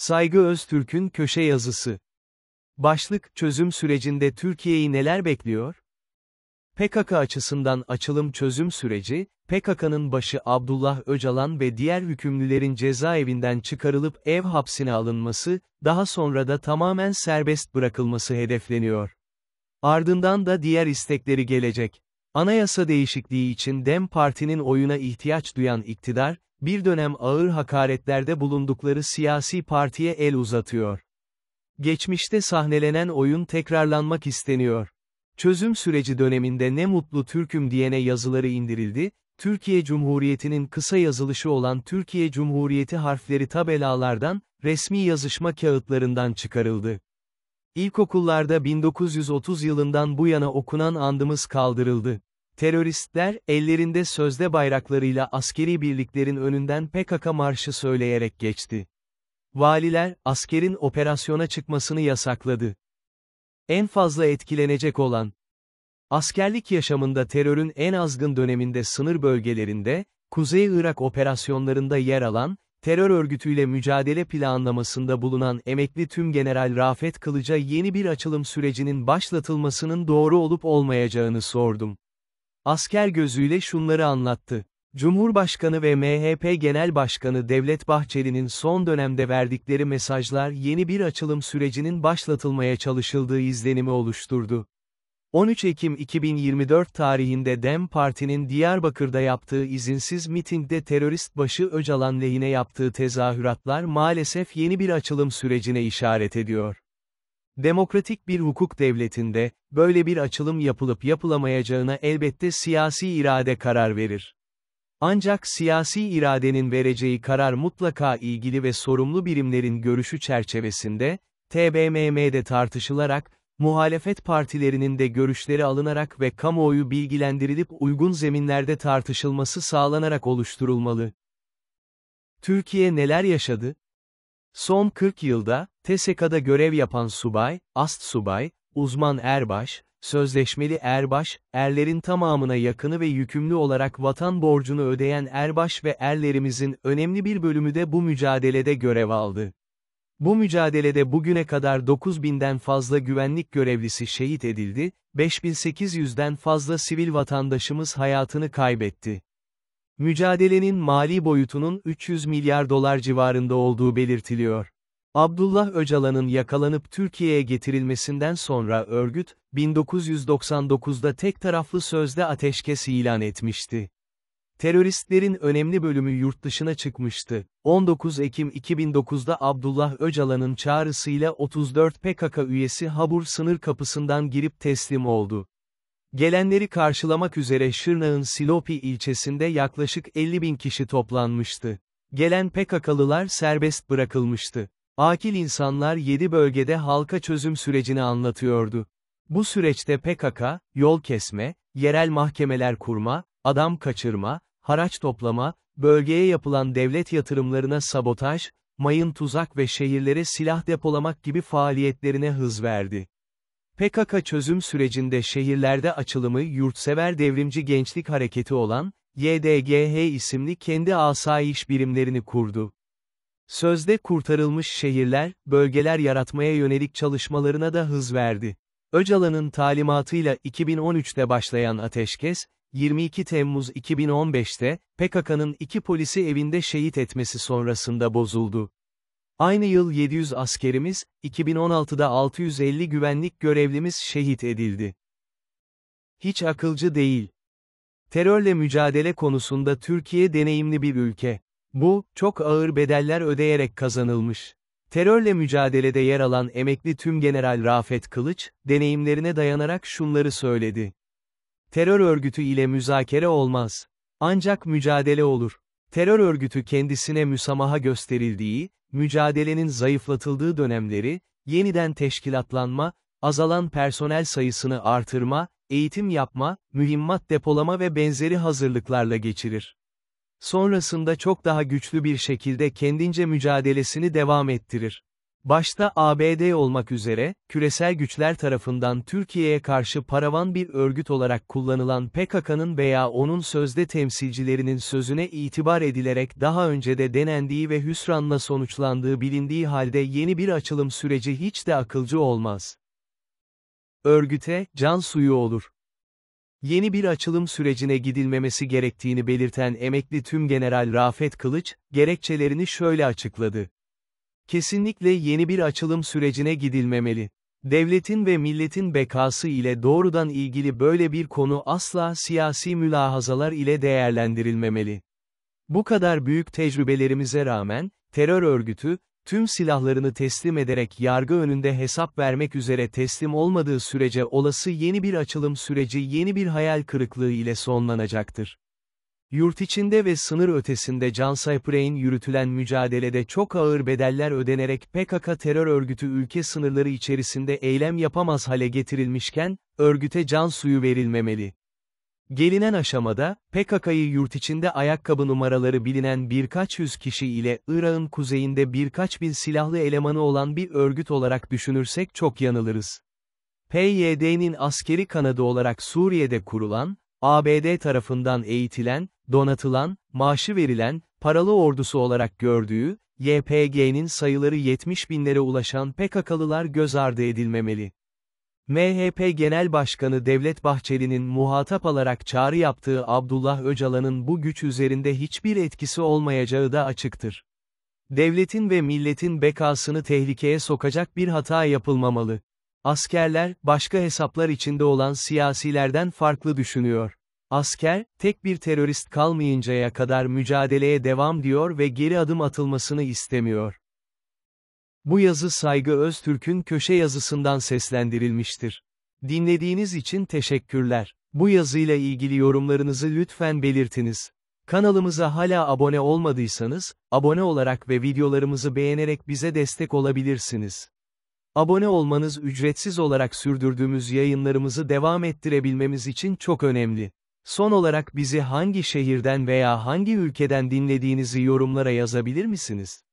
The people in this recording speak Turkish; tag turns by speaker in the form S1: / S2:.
S1: Saygı Öztürk'ün köşe yazısı. Başlık, çözüm sürecinde Türkiye'yi neler bekliyor? PKK açısından açılım çözüm süreci, PKK'nın başı Abdullah Öcalan ve diğer hükümlülerin cezaevinden çıkarılıp ev hapsine alınması, daha sonra da tamamen serbest bırakılması hedefleniyor. Ardından da diğer istekleri gelecek. Anayasa değişikliği için DEM Parti'nin oyuna ihtiyaç duyan iktidar, bir dönem ağır hakaretlerde bulundukları siyasi partiye el uzatıyor. Geçmişte sahnelenen oyun tekrarlanmak isteniyor. Çözüm süreci döneminde ne mutlu Türk'üm diyene yazıları indirildi, Türkiye Cumhuriyeti'nin kısa yazılışı olan Türkiye Cumhuriyeti harfleri tabelalardan, resmi yazışma kağıtlarından çıkarıldı. İlkokullarda 1930 yılından bu yana okunan andımız kaldırıldı. Teröristler, ellerinde sözde bayraklarıyla askeri birliklerin önünden PKK marşı söyleyerek geçti. Valiler, askerin operasyona çıkmasını yasakladı. En fazla etkilenecek olan, askerlik yaşamında terörün en azgın döneminde sınır bölgelerinde, Kuzey Irak operasyonlarında yer alan, terör örgütüyle mücadele planlamasında bulunan emekli tüm General Rafet Kılıç'a yeni bir açılım sürecinin başlatılmasının doğru olup olmayacağını sordum asker gözüyle şunları anlattı. Cumhurbaşkanı ve MHP Genel Başkanı Devlet Bahçeli'nin son dönemde verdikleri mesajlar yeni bir açılım sürecinin başlatılmaya çalışıldığı izlenimi oluşturdu. 13 Ekim 2024 tarihinde DEM Parti'nin Diyarbakır'da yaptığı izinsiz mitingde terörist başı Öcalan lehine yaptığı tezahüratlar maalesef yeni bir açılım sürecine işaret ediyor. Demokratik bir hukuk devletinde, böyle bir açılım yapılıp yapılamayacağına elbette siyasi irade karar verir. Ancak siyasi iradenin vereceği karar mutlaka ilgili ve sorumlu birimlerin görüşü çerçevesinde, TBMM'de tartışılarak, muhalefet partilerinin de görüşleri alınarak ve kamuoyu bilgilendirilip uygun zeminlerde tartışılması sağlanarak oluşturulmalı. Türkiye neler yaşadı? Son 40 yılda, TSK'da görev yapan subay, ast subay, uzman erbaş, sözleşmeli erbaş, erlerin tamamına yakını ve yükümlü olarak vatan borcunu ödeyen erbaş ve erlerimizin önemli bir bölümü de bu mücadelede görev aldı. Bu mücadelede bugüne kadar 9000'den fazla güvenlik görevlisi şehit edildi, 5800'den fazla sivil vatandaşımız hayatını kaybetti. Mücadelenin mali boyutunun 300 milyar dolar civarında olduğu belirtiliyor. Abdullah Öcalan'ın yakalanıp Türkiye'ye getirilmesinden sonra örgüt, 1999'da tek taraflı sözde ateşkes ilan etmişti. Teröristlerin önemli bölümü yurt dışına çıkmıştı. 19 Ekim 2009'da Abdullah Öcalan'ın çağrısıyla 34 PKK üyesi Habur sınır kapısından girip teslim oldu. Gelenleri karşılamak üzere Şırnak'ın Silopi ilçesinde yaklaşık 50 bin kişi toplanmıştı. Gelen PKK'lılar serbest bırakılmıştı. Akil insanlar 7 bölgede halka çözüm sürecini anlatıyordu. Bu süreçte PKK, yol kesme, yerel mahkemeler kurma, adam kaçırma, haraç toplama, bölgeye yapılan devlet yatırımlarına sabotaj, mayın tuzak ve şehirlere silah depolamak gibi faaliyetlerine hız verdi. PKK çözüm sürecinde şehirlerde açılımı yurtsever devrimci gençlik hareketi olan, YDGH isimli kendi asayiş birimlerini kurdu. Sözde kurtarılmış şehirler, bölgeler yaratmaya yönelik çalışmalarına da hız verdi. Öcalan'ın talimatıyla 2013'te başlayan ateşkes, 22 Temmuz 2015'te, PKK'nın iki polisi evinde şehit etmesi sonrasında bozuldu. Aynı yıl 700 askerimiz, 2016'da 650 güvenlik görevlimiz şehit edildi. Hiç akılcı değil. Terörle mücadele konusunda Türkiye deneyimli bir ülke. Bu, çok ağır bedeller ödeyerek kazanılmış. Terörle mücadelede yer alan emekli tümgeneral Rafet Kılıç, deneyimlerine dayanarak şunları söyledi. Terör örgütü ile müzakere olmaz. Ancak mücadele olur. Terör örgütü kendisine müsamaha gösterildiği, mücadelenin zayıflatıldığı dönemleri, yeniden teşkilatlanma, azalan personel sayısını artırma, eğitim yapma, mühimmat depolama ve benzeri hazırlıklarla geçirir sonrasında çok daha güçlü bir şekilde kendince mücadelesini devam ettirir. Başta ABD olmak üzere, küresel güçler tarafından Türkiye'ye karşı paravan bir örgüt olarak kullanılan PKK'nın veya onun sözde temsilcilerinin sözüne itibar edilerek daha önce de denendiği ve hüsranla sonuçlandığı bilindiği halde yeni bir açılım süreci hiç de akılcı olmaz. Örgüte, can suyu olur. Yeni bir açılım sürecine gidilmemesi gerektiğini belirten emekli tümgeneral Rafet Kılıç, gerekçelerini şöyle açıkladı. Kesinlikle yeni bir açılım sürecine gidilmemeli. Devletin ve milletin bekası ile doğrudan ilgili böyle bir konu asla siyasi mülahazalar ile değerlendirilmemeli. Bu kadar büyük tecrübelerimize rağmen, terör örgütü, tüm silahlarını teslim ederek yargı önünde hesap vermek üzere teslim olmadığı sürece olası yeni bir açılım süreci yeni bir hayal kırıklığı ile sonlanacaktır. Yurt içinde ve sınır ötesinde John Cypray'in yürütülen mücadelede çok ağır bedeller ödenerek PKK terör örgütü ülke sınırları içerisinde eylem yapamaz hale getirilmişken, örgüte can suyu verilmemeli. Gelinen aşamada, PKK'yı yurt içinde ayakkabı numaraları bilinen birkaç yüz kişi ile Irak'ın kuzeyinde birkaç bin silahlı elemanı olan bir örgüt olarak düşünürsek çok yanılırız. PYD'nin askeri kanadı olarak Suriye'de kurulan, ABD tarafından eğitilen, donatılan, maaşı verilen, paralı ordusu olarak gördüğü, YPG'nin sayıları 70 binlere ulaşan PKK'lılar göz ardı edilmemeli. MHP Genel Başkanı Devlet Bahçeli'nin muhatap alarak çağrı yaptığı Abdullah Öcalan'ın bu güç üzerinde hiçbir etkisi olmayacağı da açıktır. Devletin ve milletin bekasını tehlikeye sokacak bir hata yapılmamalı. Askerler, başka hesaplar içinde olan siyasilerden farklı düşünüyor. Asker, tek bir terörist kalmayıncaya kadar mücadeleye devam diyor ve geri adım atılmasını istemiyor. Bu yazı Saygı Öztürk'ün köşe yazısından seslendirilmiştir. Dinlediğiniz için teşekkürler. Bu yazıyla ilgili yorumlarınızı lütfen belirtiniz. Kanalımıza hala abone olmadıysanız, abone olarak ve videolarımızı beğenerek bize destek olabilirsiniz. Abone olmanız ücretsiz olarak sürdürdüğümüz yayınlarımızı devam ettirebilmemiz için çok önemli. Son olarak bizi hangi şehirden veya hangi ülkeden dinlediğinizi yorumlara yazabilir misiniz?